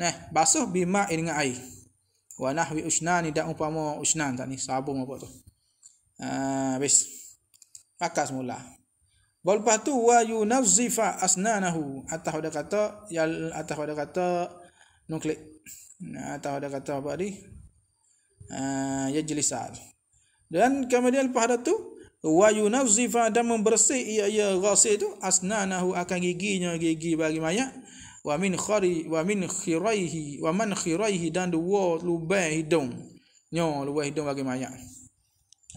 Nah, basuh bima dengan air. Wa nahwi usnan tidak umpama usnan tak ni sabun apa tu. Ah, uh, habis. Pakai semula. Walpa tu wa yunazzifa asnanahu atah ada kata yal atah ada kata nuklik. Nah, atah ada kata apa tadi? Ah, uh, ya jelisal. Dan kemudian lepas tu wa yunazzifa dan membersih ia ia ghasil tu asnanahu akan giginya gigi bagi mayat wa min khari wa min khiraihi wa man khiraihi dan dua lubang hidung nyo lubang hidung bagi mayat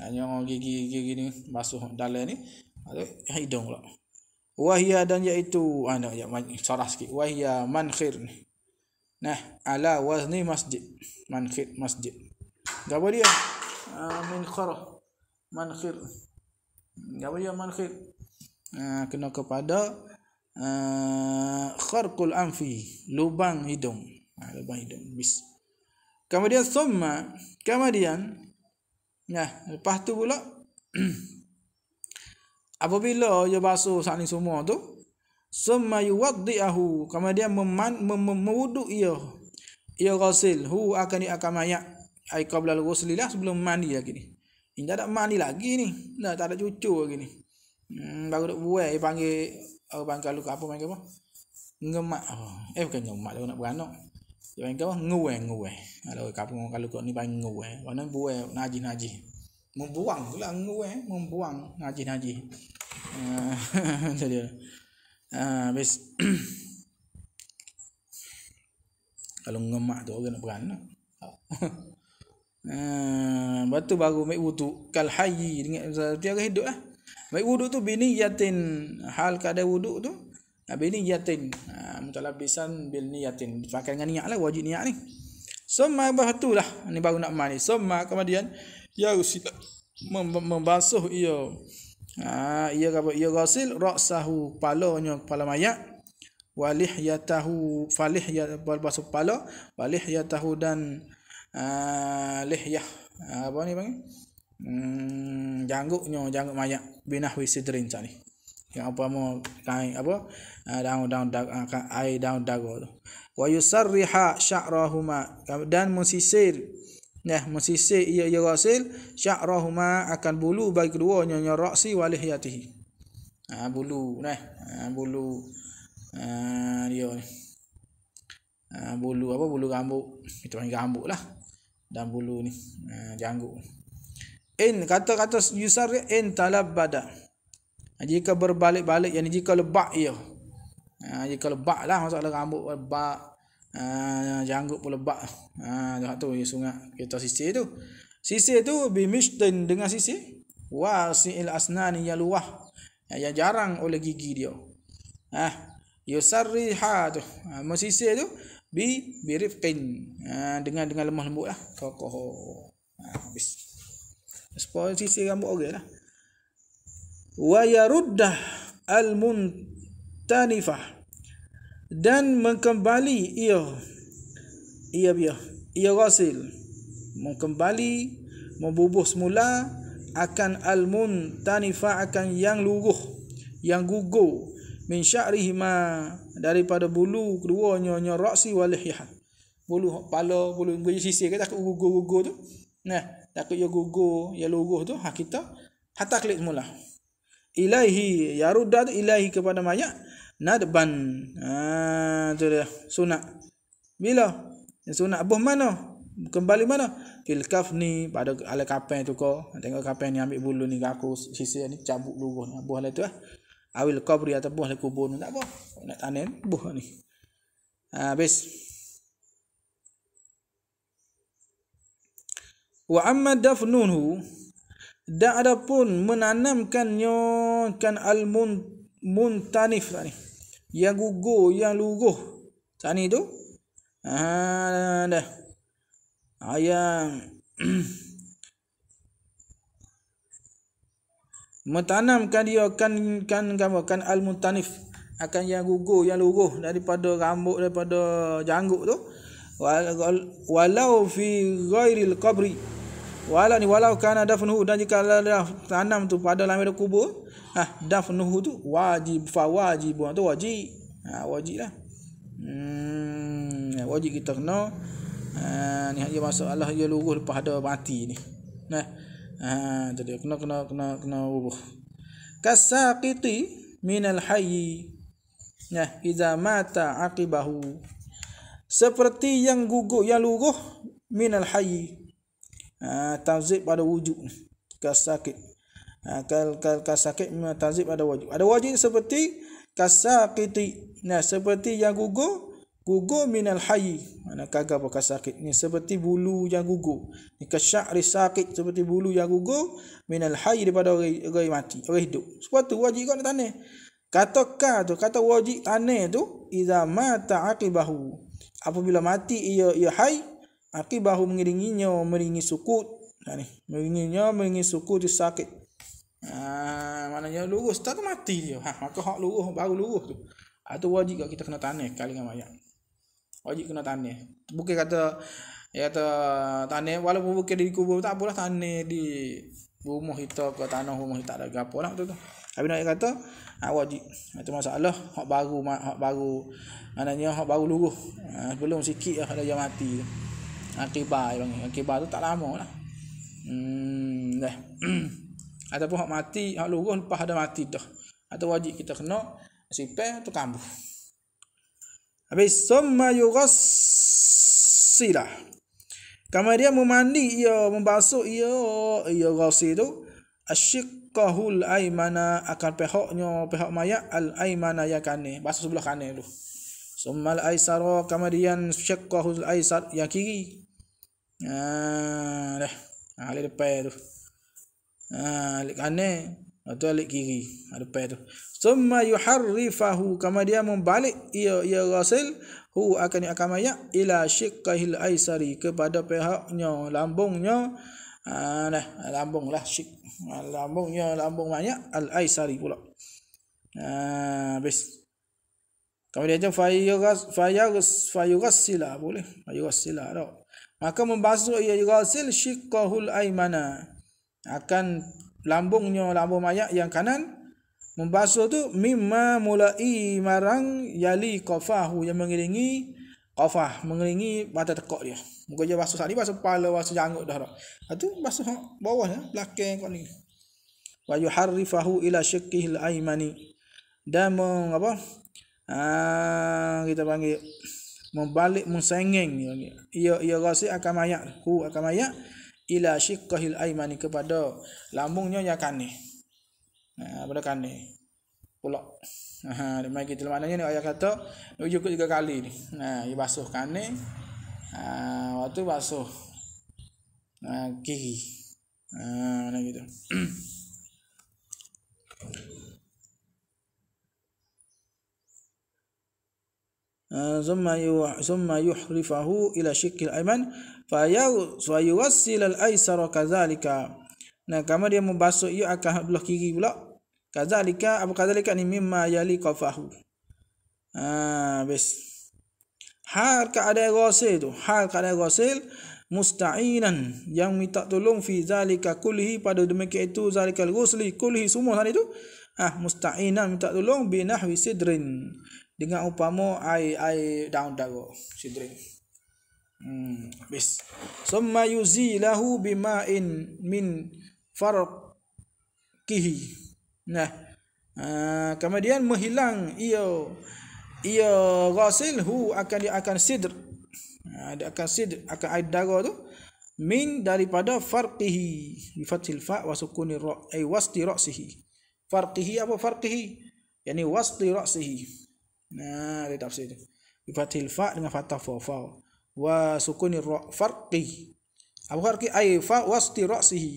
hanya gigi gigi ni masuk dalam ni ada hidung pula wahia dan iaitu anda ah, ya cerah sikit wahia man khir nah ala wazni masjid man khir masjid gapo dia uh, min khara man khir tak boleh amal khair. Ah, kena kepada uh, kharqul anfi, lubang hidung. Ha, lubang hidung. Bis. Kemudian summa, kemudian ya, lepas tu pula apabila dia basuh saling semua tu summa yuwaddi'ahu kemudian meman, mem, mem, mewuduk ia ia ghasil hu akan ia akan mayak lah sebelum mandi lagi ni ini tak ada mani lagi ni. Nah, tak ada cucu lagi ni. Hmm, baru nak buat. Dia panggil. Apa panggil kalau apa panggil apa? Ngemak. Oh, eh, bukan ngemak. Dia nak beranak. Dia panggil apa? Nguwe, nguwe. Kalau kapung kalau kau ni panggil nguwe. Mana buat naji naji. Membuang pula nguwe. Membuang naji naji. Ah, Itu Ah, Habis. Kalau ngemak tu orang nak beranak. Ha, ah, batu baru mai wudu kal hayyi dengan tiada hidup ah. Mai wudu tu bini yatin hal kada wudu tu. Ha, bini yatin. Ha, mutalabisan bil niyatin. Fakal dengan niat lah, wajib niat ni. Semua batu lah ni baru nak mandi. Semua kemudian ya usil mem- membasuh ia. Ha, ia apa ia gosil rasahu palonyo kepala mayat walih yatahu falih berbasuh pala walih yatahu dan Ah, lihyah ah, apa ni panggil hmm, jangguknya jangguk mayat binah wisidrin sah ni yang apa mau kain apa ah, daun daun air daun daun. tu wa yusarriha sya'rahuma dan musisir ya musisir ia ia rasil syakrahuma akan bulu bagi keduanya nyonya raksi walihyatihi ha, bulu nah ha, bulu ha, dia ni ha, bulu apa bulu rambut kita panggil rambut lah dan bulu ni eh, janggu. in kata-kata yusari in talabbada ha, jika berbalik-balik yang jika lebak ia ha, jika lebak lah masalah rambut lebak ha, janggut pun lebak ah tu ya sungai kita sisi tu sisi tu bimishtin dengan sisi wa si'il asnani yang luah yang jarang oleh gigi dia ah yusariha tu mesisi tu bi birifqin ha, dengan dengan lemah lembut lah kokoh ha, habis sponsisi rambut orang lah wa yaruddah al muntanifah dan mengembali ia ia biya ia rasil mengembali membubuh semula akan al muntanifah akan yang luruh yang gugur min syarihi ma daripada bulu kedua nyonya raksi walihiyah bulu kepala bulu gigi sisir kita takut gugur-gugur tu nah takut ya gugur ya luruh tu ha kita hatta klik semula ilahi yaruda tu ilahi kepada mayat nadban ha tu dia sunat bila sunat abah mana kembali mana fil kafni pada ala kapan tu ko tengok kapan ni ambil bulu ni aku sisir ni cabut luruh ni apa lah tu ah awil kubri atau buah kubur tak apa nak tanam buah ni habis wa amma dafnunhu da adapun menanamkannya kan al muntanif tadi yang gugur yang luruh tadi tu ha dah ayam Metanamkan dia kan kan kamu kan al mutanif akan yang gugur yang luruh daripada rambut daripada janggut tu walau fi ghairil qabri wala ni walau kan dafnuhu dan jika dah tanam tu pada lamir kubur ha dafnuhu tu wajib fa wajib tu wajib ha wajib lah hmm, wajib kita kena ha, ni hanya masalah dia luruh lepas ada mati ni nah ha. Ah, jadi kena kena kena kena rubuh. Kasaqiti minal hayyi. Nah, ya, idza mata aqibahu. Seperti yang gugur yang luruh minal hayyi. Ah, ha, tazib pada wujud. Kasakit. Ah, ha, kal kal kasakit tazib pada wujud. Ada wujud seperti kasakiti, Nah, ya, seperti yang gugur gugur minal hayi mana kagak bakal sakit ni seperti bulu yang gugur ni kesyari sakit seperti bulu yang gugur minal hayi daripada orang, orang mati orang hidup Suatu wajib kau nak tanya kata tu kata wajib tanya tu iza mata aqibahu apabila mati ia ia hai aqibahu mengiringinya meringi suku. nah, ni mengiringinya meringi sukut di sakit ah maknanya lurus tak mati dia ha maka hak lurus baru lurus tu atau ha, wajib kita kena tanya kali dengan mayat wajib kena tanih bukan kata ya kata tanih walaupun bukan di kubur tak apalah tanih di rumah kita ke tanah rumah kita ada apa lah tu tu tapi nak kata ha, wajib itu masalah hak baru hak baru maknanya hak baru luruh ha, belum sikit lah ada yang mati tu akibat ha, bang akibat ha, tu tak lama lah hmm dah ataupun hak mati hak luruh lepas ada mati dah atau wajib kita kena sipeh atau kambuh Habis summa yughassilah. Kemudian memandi ia membasuh ia ia ghasil tu asyqahul aymana akan pihaknya pehok mayat al aymana ya kane basuh sebelah kane tu. Summa al aysara kemudian syaqahul aysar ya kiri. Ah dah. Ah lepas tu. Ah lekane. atau lek kiri. Ada pair tu summa yuharrifahu kama dia membalik ia ia rasil hu akan akan mayak ila syiqqahil aisari kepada pihaknya lambungnya ah nah lambunglah syiq ha, lambungnya lambung banyak al aisari pula ah ha, bis kami dia jumpa yugas fayugas fayugas sila boleh fayugas sila tau maka membasuh ia yugasil syiqqahul aimana akan lambungnya lambung mayak yang kanan membasuh tu mimma mulai marang yali qafahu yang mengiringi qafah mengiringi batang tekok dia muka dia basuh sari basuh kepala basuh janggut dah dah tu basuh bawah ya belakang kau ni wa yuharrifahu ila syakkihi al-aymani dan meng, apa Aa, ah, kita panggil membalik musengeng ya ia ia rasa akan mayat hu akan mayat ila syakkihi al-aymani kepada lambungnya yang kanih Ha, pada ni Pulak. Ha, dia mai kita maknanya ni ayah kata, nak cukup tiga kali ni. Ha, dia basuh kane. Ha, waktu basuh. Ha, kiri. Ha, mana gitu. ثم ثم يحرفه الى شكل الايمن فيغسل الايسر كذلك Nah, kama dia membasuh ia akan belah kiri pula. Kazalika apa kazalika ni mimma yali qafahu. Ah, ha, bes. Hal ada rasil tu, hal ada rasil musta'inan yang minta tolong fi zalika kulli pada demikian itu zalikal rusli kulli semua hal tu. Ah, ha, musta'inan minta tolong bi nahwi sidrin dengan upama ai ai daun dago. sidrin. Hmm, bes. Summa yuzilahu bima'in min farqihi nah ah, kemudian menghilang ia ia ghasil hu akan dia akan sidr ah, dia akan sidr akan air darah tu min daripada farqihi bi fathil fa wa sukunir ra ay wasti ra'sihi farqihi apa farqihi yakni wasti ra'sihi nah dia tafsir tu bi fathil fa dengan fathah fa fa wa sukunir ra farqi apa farqi ay fa wasti ra'sihi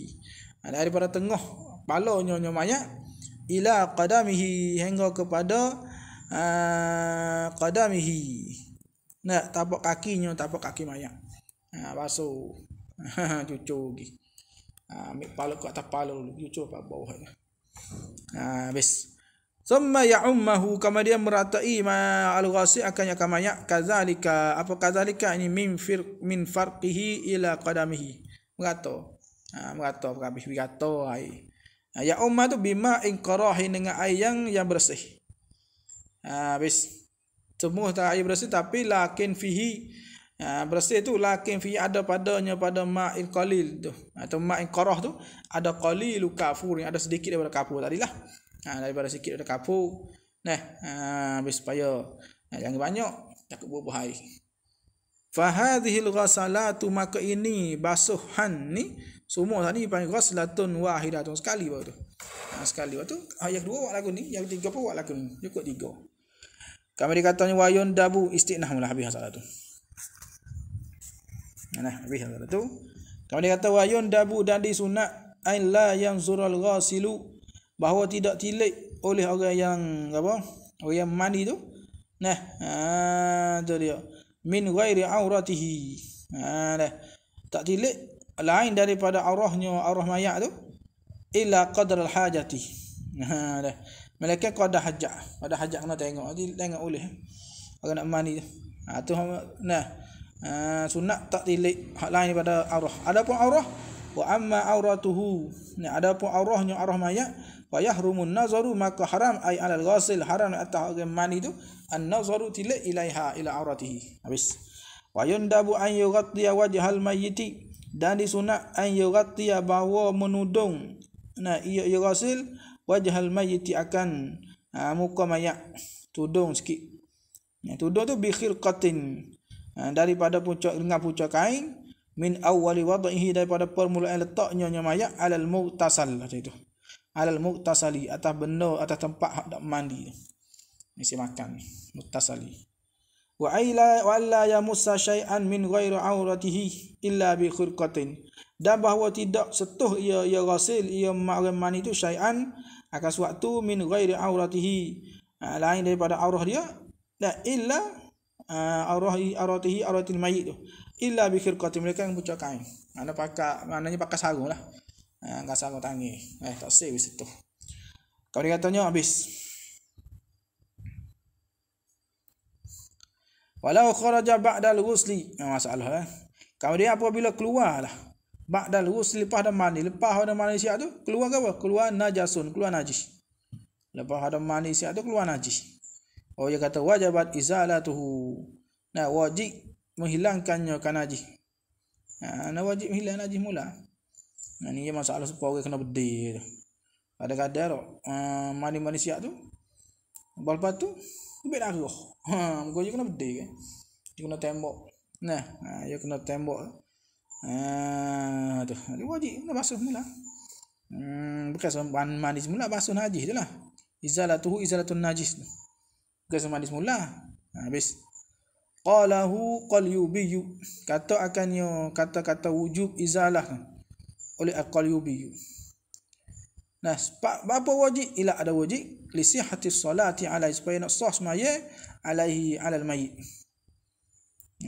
Ha, daripada tengah palonyo nyo mayat ila qadamihi hingga kepada uh, qadamihi nak tapak kakinya tapak kaki mayat ha baso cucu lagi ha ambil palu kat atas palu dulu cucu apa bawah ha bis summa ya'ummahu kama dia meratai ma al-ghasi akan yakam mayat kazalika apa kazalika ini min fir min farqihi ila qadamihi mengato merata ah, apa habis merata air. Ha, ah, ya umat tu bima inqarahi dengan air yang yang bersih. Ha, habis semua tak air bersih tapi lakin fihi ha, bersih tu lakin fihi ada padanya pada ma'in qalil tu atau ma'in qarah tu ada qalilu kafur yang ada sedikit daripada kapur lah. Ha, daripada sedikit daripada kapur. Nah, ha, habis supaya ha, jangan banyak takut buah-buah air. Fahadhil ghasalatu maka ini basuhan ni semua tadi panggil ghaslatun wahidatun sekali baru tu. Ha, sekali waktu ha, yang kedua buat lagu ni, yang ketiga pun buat lagu ni. Cukup tiga. Kami dikatakan wayun dabu istiqnah mula habis salah tu. Nah, habis salah tu. Kami dikatakan wayun dabu dan disunat ain la yang zural ghasilu bahawa tidak tilik oleh orang yang apa? Orang yang mandi tu. Nah, ha, tu dia. Min ghairi auratihi. Ha, dah. Tak tilik lain daripada arahnya arah mayat tu ila qadr al hajati nah ha, dah mereka qada hajat pada hajat kena tengok jadi tengok boleh orang nak mani tu ha tu nah ha, sunat tak tilik hak lain daripada arah adapun arah wa amma auratuhu ni adapun arahnya arah mayat wa yahrumun nazaru maka haram ai alal ghasil haram atah orang mani tu an nazaru tilik ilaiha ila auratihi habis wa yundabu an yughatti wajhal mayyiti dan disunat an yuratiya bahawa menudung nah ia ia rasul wajhal mayyiti akan ha, muka mayat tudung sikit ya, tudung tu bi khirqatin ha, daripada pucuk dengan pucuk kain min awwali wad'ihi daripada permulaan letaknya nya mayat alal mutasal macam itu alal mutasali atas benda atas tempat hak nak mandi ni si makan mutasali wa aila wa alla yamussa syai'an min ghairi auratihi illa bi khurqatin dan bahawa tidak setuh ia ia rasul ia mahraman itu syai'an akan sewaktu min ghairi auratihi ah, lain daripada aurah dia dan illa ah, aurahi auratihi auratil mayit tu illa bi khurqatin mereka yang buka kain mana pakai maknanya pakai sarung lah ha, sarung eh tak sesuai setuh kalau dia katanya habis Walau kharaja ba'dal rusli. masalah eh. Kemudian apabila keluarlah ba'dal rusli lepas dah mandi, lepas dah mandi siap tu keluar ke apa? Keluar najasun, keluar najis. Lepas dah mandi siap tu keluar najis. Oh dia kata wajibat izalatuhu. Nah wajib menghilangkannya kan najis. Nah, nah wajib hilang najis mula. Nah ni masalah supaya orang kena bedil. Ada kadar uh, eh, mandi-mandi siap tu. Balpa tu Kubik darah oh. ha, Muka je kena bedih ke kan. Dia kena tembok Nah, ha, dia kena tembok Ah, tu. Ha, dia wajib kena basuh semula. Hmm, bekas man mandi semula basuh najis je lah. Izalatuhu izalatun najis. Bekas mandi semula. Ha, habis. Qalahu qalyubiyu. Kata akannya kata-kata wujub izalah. Oleh al-qalyubiyu. Nah, apa wajib? Ila ada wajib li sihhati solati alai supaya nak sah semaya alaihi alal mayit.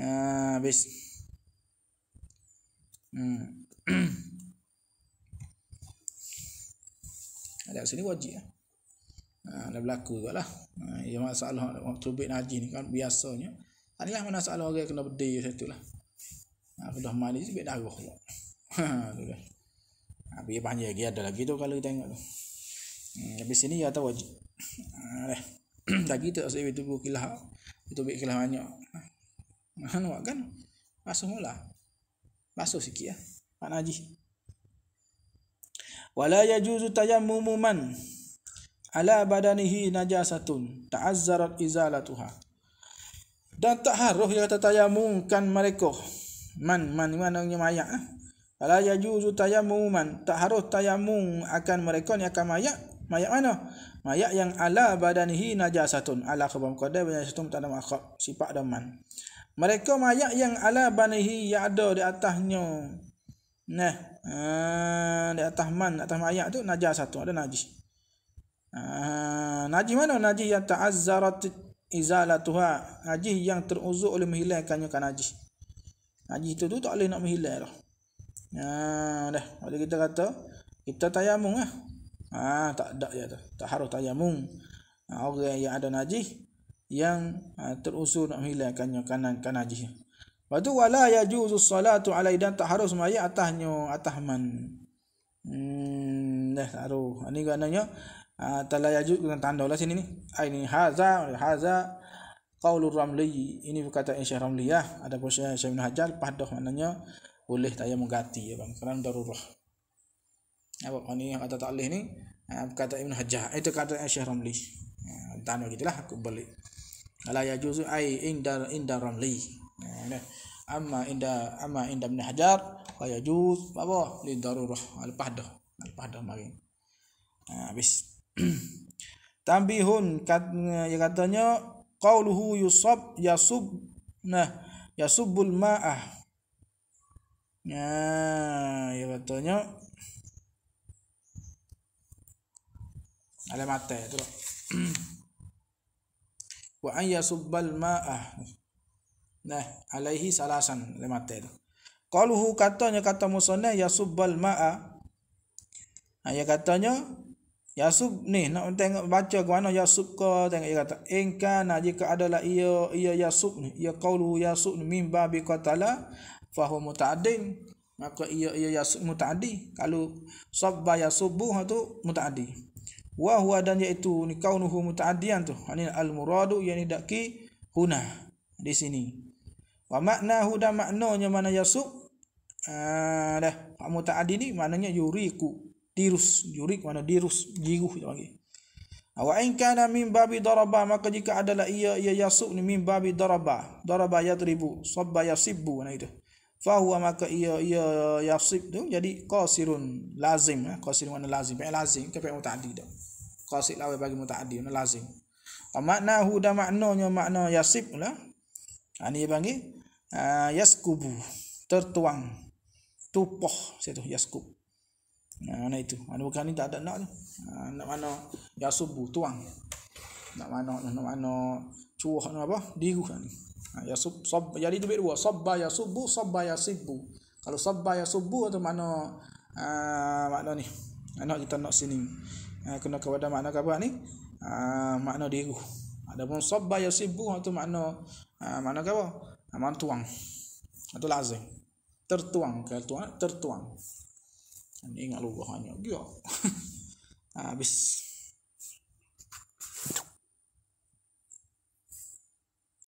Ha, ah, bes. Hmm. ada sini wajib eh? ah. Ha, ada berlaku jugalah. Ha, ya masalah waktu bid haji ni kan biasanya. Adalah mana soal orang kena berdiri satu lah. Ha, dah mandi sebab darah. Ha, tu dah. Tapi banyak lagi ada lagi tu kalau kita tengok tu. Hmm, habis sini ya tahu. Ah Lagi tu asyik itu kilah. Itu bik kilah banyak. Mahan wak kan? Masuk mula. Masuk sikit ya. Pak Naji. Wala yajuzu tayammumu man ala badanihi najasatun ta'azzarat izalatuha. Dan tak harus dia kata tayammumkan mereka. Man man mana yang mayat ah. Ala yajuzu tayammuman tak harus tayammum akan mereka ni akan mayat mayat mana mayat yang ala badanihi najasatun ala khabam qada banyak satu tanam akhab sifat daman mereka mayat yang ala banihi yang ada di atasnya nah ha, di atas man atas mayat tu najasatun ada najis ha, najis mana najis yang ta'azzarat izalatuha najis yang teruzur oleh menghilangkannya kan najis najis itu tu tak boleh nak menghilang lah. Ha dah, bila kita kata kita tayamum lah. Ha tak ada ya, tu. Tak harus tayamum. Ha, orang yang ada najis yang ha, ah, terusul nak hilangkannya kanan kan najis. Lepas tu wala yajuzu salatu alai dan tak harus sembahyang atasnya atas man. Hmm dah taruh. Ini gananya ha, tala yajuz dengan tanda lah sini ni. Ini haza haza qaulur ramli. Ini kata insyaallah Ramli Ada pun Syekh Ibn Hajar padah maknanya boleh tayamum ganti ya bang kerana darurah apa ni kata takleh ni ha, kata Ibn Hajjah eh, itu kata Syekh Ramli ya, tanya gitulah aku balik ala ya juzu ai indar indar Ramli ha, nah amma inda amma inda Ibn Hajar fa yajuz apa li darurah al pahdah al pahdah mari nah, habis tambihun ya katanya qauluhu yusab yasub nah yasubul ma'ah Nah, ya betulnya. Ada mata itu. Lah. Wa an yasubbal ma'ah. Nah, alaihi salasan. Ada mata itu. Kaluhu katanya kata musonnya yasubbal ma'ah. Nah, ya katanya Yasub ni nak tengok baca ke mana Yasub ke tengok dia kata ingka jika adalah ia ia Yasub ni ia qaulu Yasub ni mim babi qatala fahuwa muta'addin maka ia ia ya mutaadi. kalau sabba ya subuh ha mutaadi. muta'addi wa huwa dan iaitu ni kaunuhu mutaadian tu ani ha al muradu yani daki huna di sini wa makna huda maknanya mana yasub ah dah fahuwa muta'addi ni maknanya yuriku dirus yurik mana dirus jiruh dia panggil Awa in kana min babi daraba maka jika adalah ia ia yasub ni min babi daraba daraba yatribu, sabba yasibbu nah itu fahuwa maka ia ia yasib tu jadi qasirun lazim ya eh. qasirun mana lazim pakai lazim ke pakai mutaaddi tu qasir lawa bagi mutaaddi mana lazim apa makna hu dan maknanya makna yasib lah ha ni panggil uh, yaskubu tertuang tupoh situ yaskub ha nah, mana itu mana ha, bukan ni tak ada nak tu ha, nak mana yasubu tuang nak mana nak mana cuah nak apa diguh kan? Ha, ya sub sab jadi duit dua sabba ya subbu sabba ya sibbu kalau sabba ya subbu tu makna uh, makna ni anak ha, kita nak sini uh, kena kepada makna apa ni uh, makna diru adapun sabba ya sibbu tu makna uh, makna apa aman tuang atau lazim tertuang kalau tuang tertuang ini ingat lugahnya gitu habis